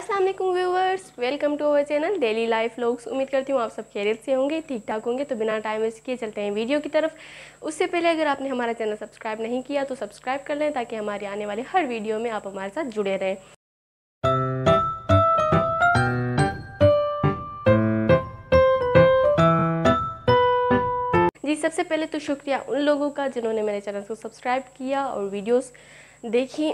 अस्सलाम वालेकुम viewers welcome to our channel daily life logs उम्मीद करती हूँ आप सब खैरियत से होंगे ठीक ठाक होंगे तो बिना टाइम वेस्ट किए चलते हैं वीडियो की तरफ उससे पहले अगर आपने हमारा चैनल सब्सक्राइब नहीं किया तो सब्सक्राइब कर लें ताकि हमारे आने वाले हर वीडियो में आप हमारे साथ जुड़े रहें जी सबसे पहले तो शुक्रिया उन लोगों का जिन्होंने मेरे चैनल को सब्सक्राइब किया और वीडियोज देखी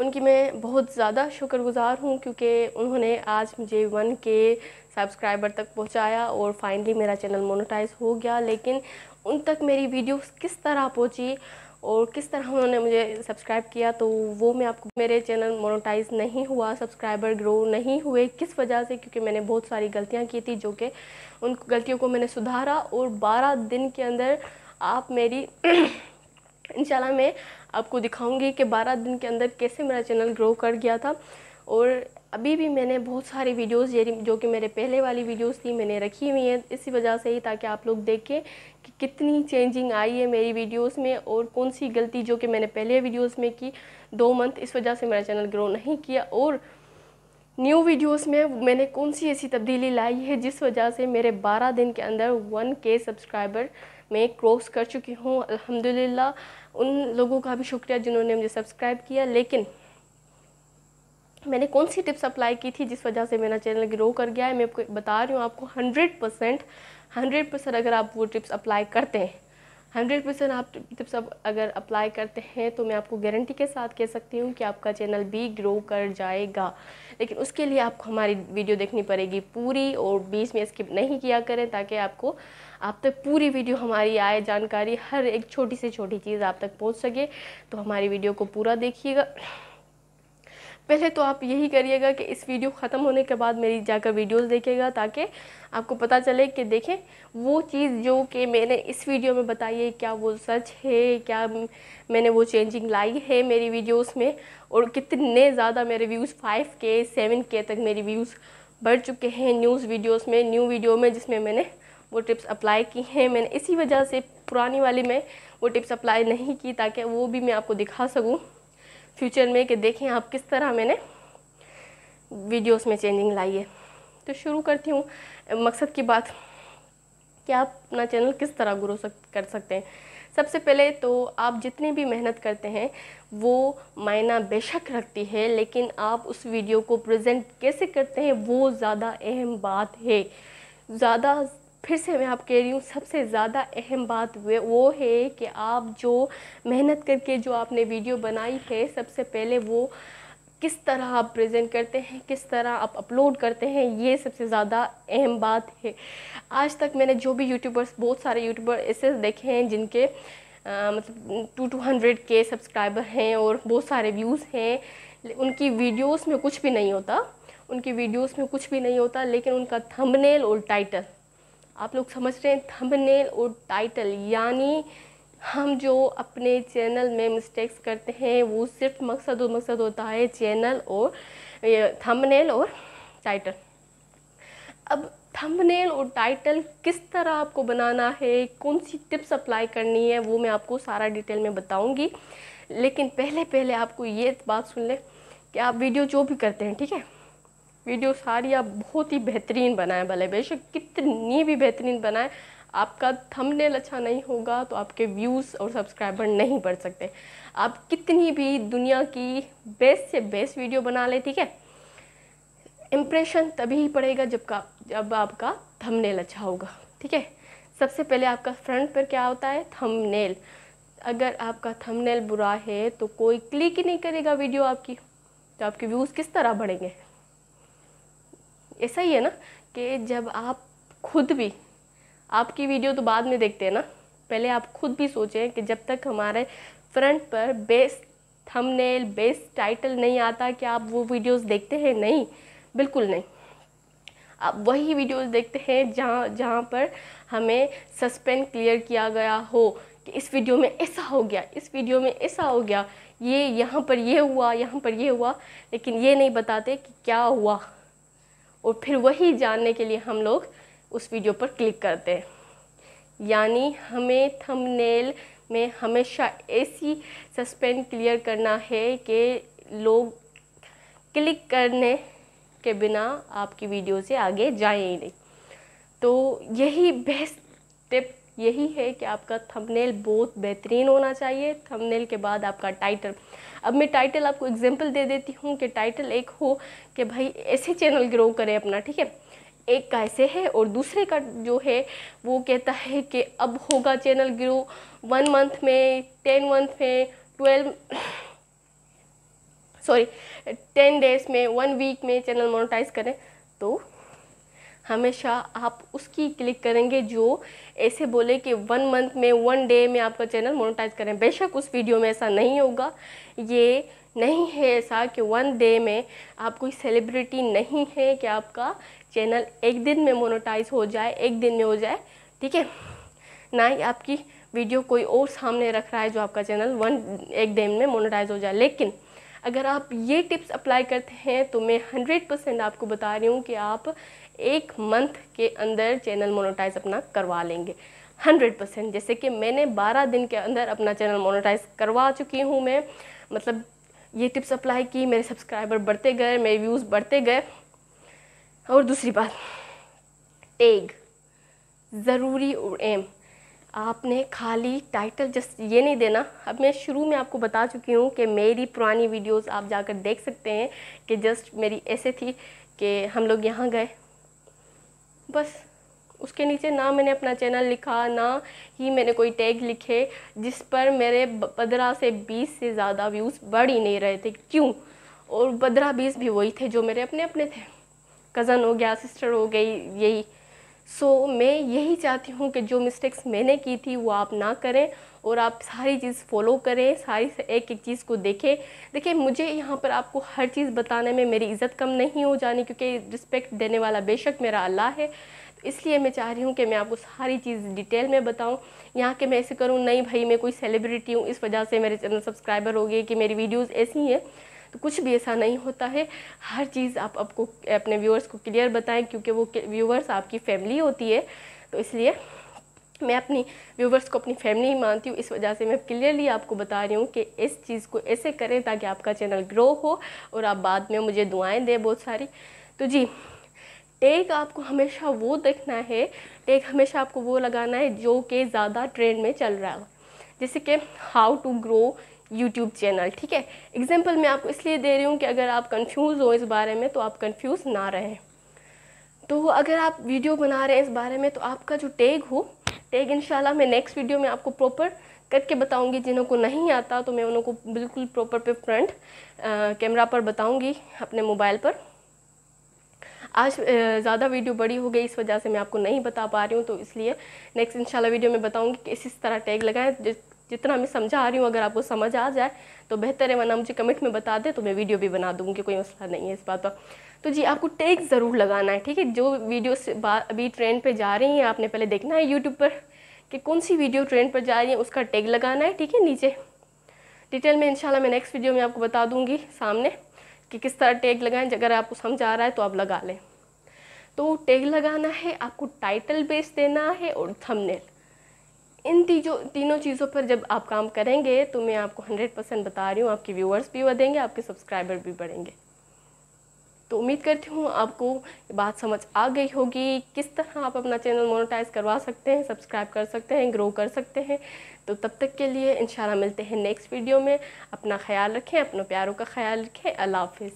उनकी मैं बहुत ज़्यादा शुक्रगुज़ार हूँ क्योंकि उन्होंने आज मुझे वन के सब्सक्राइबर तक पहुँचाया और फाइनली मेरा चैनल मोनोटाइज हो गया लेकिन उन तक मेरी वीडियोस किस तरह पहुँची और किस तरह उन्होंने मुझे सब्सक्राइब किया तो वो मैं आपको मेरे चैनल मोनोटाइज नहीं हुआ सब्सक्राइबर ग्रो नहीं हुए किस वजह से क्योंकि मैंने बहुत सारी गलतियाँ की थी जो कि उन गलतियों को मैंने सुधारा और बारह दिन के अंदर आप मेरी इंशाल्लाह मैं आपको दिखाऊंगी कि 12 दिन के अंदर कैसे मेरा चैनल ग्रो कर गया था और अभी भी मैंने बहुत सारी वीडियोस ये जो कि मेरे पहले वाली वीडियोस थी मैंने रखी हुई हैं इसी वजह से ही ताकि आप लोग देखें कि कितनी चेंजिंग आई है मेरी वीडियोस में और कौन सी गलती जो कि मैंने पहले वीडियोस में की दो मंथ इस वजह से मेरा चैनल ग्रो नहीं किया और न्यू वीडियोस में मैंने कौन सी ऐसी तब्दीली लाई है जिस वजह से मेरे 12 दिन के अंदर के सब्सक्राइबर मैं क्रॉस कर चुकी हूँ अल्हम्दुलिल्लाह उन लोगों का भी शुक्रिया जिन्होंने मुझे सब्सक्राइब किया लेकिन मैंने कौन सी टिप्स अप्लाई की थी जिस वजह से मेरा चैनल ग्रो कर गया है मैं आपको बता रही हूँ आपको हंड्रेड परसेंट हंड्रेड परसेंट अगर आप वो टिप्स अप्लाई करते हैं हंड्रेड परसेंट आप टिप्स सब अगर अप्लाई करते हैं तो मैं आपको गारंटी के साथ कह सकती हूँ कि आपका चैनल भी ग्रो कर जाएगा लेकिन उसके लिए आपको हमारी वीडियो देखनी पड़ेगी पूरी और बीच में स्किप नहीं किया करें ताकि आपको आप तक पूरी वीडियो हमारी आए जानकारी हर एक छोटी से छोटी चीज़ आप तक पहुँच सके तो हमारी वीडियो को पूरा देखिएगा पहले तो आप यही करिएगा कि इस वीडियो ख़त्म होने के बाद मेरी जाकर वीडियोस देखिएगा ताकि आपको पता चले कि देखें वो चीज़ जो कि मैंने इस वीडियो में बताई है क्या वो सच है क्या मैंने वो चेंजिंग लाई है मेरी वीडियोस में और कितने ज़्यादा मेरे व्यूज़ फाइव के सेवन के तक मेरी व्यूज़ बढ़ चुके हैं न्यूज़ वीडियोज़ में न्यू वीडियो में जिसमें मैंने वो टिप्स अप्लाई की हैं मैंने इसी वजह से पुरानी वाली में वो टिप्स अप्लाई नहीं की ताकि वो भी मैं आपको दिखा सकूँ फ्यूचर में कि देखें आप किस तरह मैंने वीडियोस में चेंजिंग लाई है तो शुरू करती हूँ मकसद की बात कि आप अपना चैनल किस तरह ग्रो सक, कर सकते हैं सबसे पहले तो आप जितनी भी मेहनत करते हैं वो मायना बेशक रखती है लेकिन आप उस वीडियो को प्रेजेंट कैसे करते हैं वो ज़्यादा अहम बात है ज़्यादा फिर से मैं आप कह रही हूँ सबसे ज़्यादा अहम बात वो है कि आप जो मेहनत करके जो आपने वीडियो बनाई है सबसे पहले वो किस तरह आप प्रेजेंट करते हैं किस तरह आप अपलोड करते हैं ये सबसे ज़्यादा अहम बात है आज तक मैंने जो भी यूट्यूबर्स बहुत सारे यूट्यूबर ऐसे देखे हैं जिनके आ, मतलब टू टू हंड्रेड के सब्सक्राइबर हैं और बहुत सारे व्यूज़ हैं उनकी वीडियोस में कुछ भी नहीं होता उनकी वीडियोस में कुछ भी नहीं होता लेकिन उनका थंबनेल और टाइटल आप लोग समझ रहे हैं थंबनेल और टाइटल यानी हम जो अपने चैनल में मिस्टेक्स करते हैं वो सिर्फ मकसद और मकसद होता है चैनल और थंबनेल और टाइटल अब थंबनेल और टाइटल किस तरह आपको बनाना है कौन सी टिप्स अप्लाई करनी है वो मैं आपको सारा डिटेल में बताऊंगी लेकिन पहले पहले आपको ये बात सुन लें कि आप वीडियो जो भी करते हैं ठीक है वीडियो सारी आप बहुत ही बेहतरीन बनाएं भले बेशक कितनी भी बेहतरीन बनाएं आपका थंबनेल अच्छा नहीं होगा तो आपके व्यूज़ और सब्सक्राइबर नहीं बढ़ सकते आप कितनी भी दुनिया की बेस्ट से बेस्ट वीडियो बना लें ठीक है इम्प्रेशन तभी ही पड़ेगा जब का जब आपका थंबनेल अच्छा होगा ठीक है सबसे पहले आपका फ्रंट पर क्या होता है थंबनेल अगर आपका थंबनेल बुरा है तो कोई क्लिक ही नहीं करेगा वीडियो आपकी तो आपके व्यूज़ किस तरह बढ़ेंगे ऐसा ही है ना कि जब आप खुद भी आपकी वीडियो तो बाद में देखते हैं ना पहले आप खुद भी सोचें कि जब तक हमारे फ्रंट पर बेस्ट थंबनेल बेस्ट टाइटल नहीं आता कि आप वो वीडियोस देखते हैं नहीं बिल्कुल नहीं आप वही वीडियोस देखते हैं जहाँ जहाँ पर हमें सस्पेंड क्लियर किया गया हो कि इस वीडियो में ऐसा हो गया इस वीडियो में ऐसा हो गया ये यहाँ पर ये हुआ यहाँ पर ये हुआ लेकिन ये नहीं बताते कि क्या हुआ और फिर वही जानने के लिए हम लोग उस वीडियो पर क्लिक करते हैं यानी हमें थंबनेल में हमेशा ऐसी सस्पेंड क्लियर करना है कि लोग क्लिक करने के बिना आपकी वीडियो से आगे जाए ही नहीं तो यही बेस्ट टिप यही है कि आपका थंबनेल बहुत बेहतरीन होना चाहिए थंबनेल के बाद आपका टाइटल अब मैं टाइटल आपको एग्जांपल दे देती हूँ कि टाइटल एक हो कि भाई ऐसे चैनल ग्रो करें अपना ठीक है एक का ऐसे है और दूसरे का जो है वो कहता है कि अब होगा चैनल ग्रो वन मंथ में टेन मंथ में ट्वेल्व सॉरी टेन डेज में वन वीक में चैनल मोनोटाइज करें तो हमेशा आप उसकी क्लिक करेंगे जो ऐसे बोले कि वन मंथ में वन डे में आपका चैनल मोनोटाइज करें बेशक उस वीडियो में ऐसा नहीं होगा ये नहीं है ऐसा कि वन डे में आप कोई सेलिब्रिटी नहीं है कि आपका चैनल एक दिन में मोनोटाइज हो जाए एक दिन में हो जाए ठीक है ना ही आपकी वीडियो कोई और सामने रख रहा है जो आपका चैनल वन एक दिन में मोनोटाइज हो जाए लेकिन अगर आप ये टिप्स अप्लाई करते हैं तो मैं हंड्रेड परसेंट आपको बता रही हूँ कि आप एक मंथ के अंदर चैनल मोनोटाइज अपना करवा लेंगे 100 परसेंट जैसे कि मैंने 12 दिन के अंदर अपना चैनल मोनोटाइज करवा चुकी हूँ मैं मतलब ये टिप्स अप्लाई की मेरे सब्सक्राइबर बढ़ते गए मेरे व्यूज़ बढ़ते गए और दूसरी बात टेग ज़रूरी एम आपने खाली टाइटल जस्ट ये नहीं देना अब मैं शुरू में आपको बता चुकी हूँ कि मेरी पुरानी वीडियोस आप जाकर देख सकते हैं कि जस्ट मेरी ऐसे थी कि हम लोग यहाँ गए बस उसके नीचे ना मैंने अपना चैनल लिखा ना ही मैंने कोई टैग लिखे जिस पर मेरे पंद्रह से बीस से ज़्यादा व्यूज़ बढ़ ही नहीं रहे थे क्यों और पंद्रह बीस भी वही थे जो मेरे अपने अपने थे कज़न हो गया सिस्टर हो गई यही सो so, मैं यही चाहती हूँ कि जो मिस्टेक्स मैंने की थी वो आप ना करें और आप सारी चीज़ फॉलो करें सारी एक एक चीज़ को देखें देखिए मुझे यहाँ पर आपको हर चीज़ बताने में मेरी इज़्ज़त कम नहीं हो जानी क्योंकि रिस्पेक्ट देने वाला बेशक मेरा अल्लाह है इसलिए मैं चाह रही हूँ कि मैं आपको सारी चीज़ डिटेल में बताऊँ यहाँ के मैं ऐसे करूँ नहीं भाई मैं कोई सेलिब्रिटी हूँ इस वजह से मेरे चैनल सब्सक्राइबर हो गए कि मेरी वीडियोज़ ऐसी हैं तो कुछ भी ऐसा नहीं होता है हर चीज़ आप आपको अपने व्यूअर्स को क्लियर बताएं क्योंकि वो व्यूअर्स आपकी फैमिली होती है तो इसलिए मैं अपनी व्यूवर्स को अपनी फैमिली ही मानती हूँ इस वजह से मैं क्लियरली आपको बता रही हूँ कि इस चीज़ को ऐसे करें ताकि आपका चैनल ग्रो हो और आप बाद में मुझे दुआएं दें बहुत सारी तो जी टेक आपको हमेशा वो देखना है टेक हमेशा आपको वो लगाना है जो कि ज़्यादा ट्रेंड में चल रहा हो जैसे कि how to grow YouTube channel ठीक है एग्जाम्पल मैं आपको इसलिए दे रही हूँ कि अगर आप कन्फ्यूज हो इस बारे में तो आप कन्फ्यूज ना रहें तो अगर आप वीडियो बना रहे हैं इस बारे में तो आपका जो टैग हो टैग इंशाल्लाह मैं नेक्स्ट वीडियो में आपको प्रॉपर करके बताऊंगी जिन्हों को नहीं आता तो मैं उनको बिल्कुल प्रॉपर पे फ्रंट कैमरा पर बताऊंगी अपने मोबाइल पर आज ज़्यादा वीडियो बड़ी हो गई इस वजह से मैं आपको नहीं बता पा रही हूँ तो इसलिए नेक्स्ट इंशाल्लाह वीडियो में बताऊँगी कि इस तरह टैग लगाएं जितना मैं समझा रही हूँ अगर आपको समझ आ जाए तो बेहतर है वरना मुझे कमेंट में बता दे तो मैं वीडियो भी बना दूँगी कोई मसला नहीं है इस बात पर तो जी आपको टेक ज़रूर लगाना है ठीक है जो वीडियो से अभी ट्रेंड पर जा रही हैं आपने पहले देखना है यूट्यूब पर कि कौन सी वीडियो ट्रेंड पर जा रही है उसका टैग लगाना है ठीक है नीचे डिटेल में इंशाल्लाह मैं नेक्स्ट वीडियो में आपको बता दूँगी सामने कि किस तरह टैग लगाएं अगर आपको समझ आ रहा है तो आप लगा लें तो टैग लगाना है आपको टाइटल बेस देना है और थंबनेल इन तीजों तीनों चीज़ों पर जब आप काम करेंगे तो मैं आपको हंड्रेड परसेंट बता रही हूँ आपके व्यूअर्स भी बढ़ेंगे आपके सब्सक्राइबर भी बढ़ेंगे तो उम्मीद करती हूँ आपको ये बात समझ आ गई होगी किस तरह आप अपना चैनल मोनेटाइज करवा सकते हैं सब्सक्राइब कर सकते हैं ग्रो कर सकते हैं तो तब तक के लिए इन मिलते हैं नेक्स्ट वीडियो में अपना ख्याल रखें अपने प्यारों का ख्याल रखें अल्लाह हाफिज़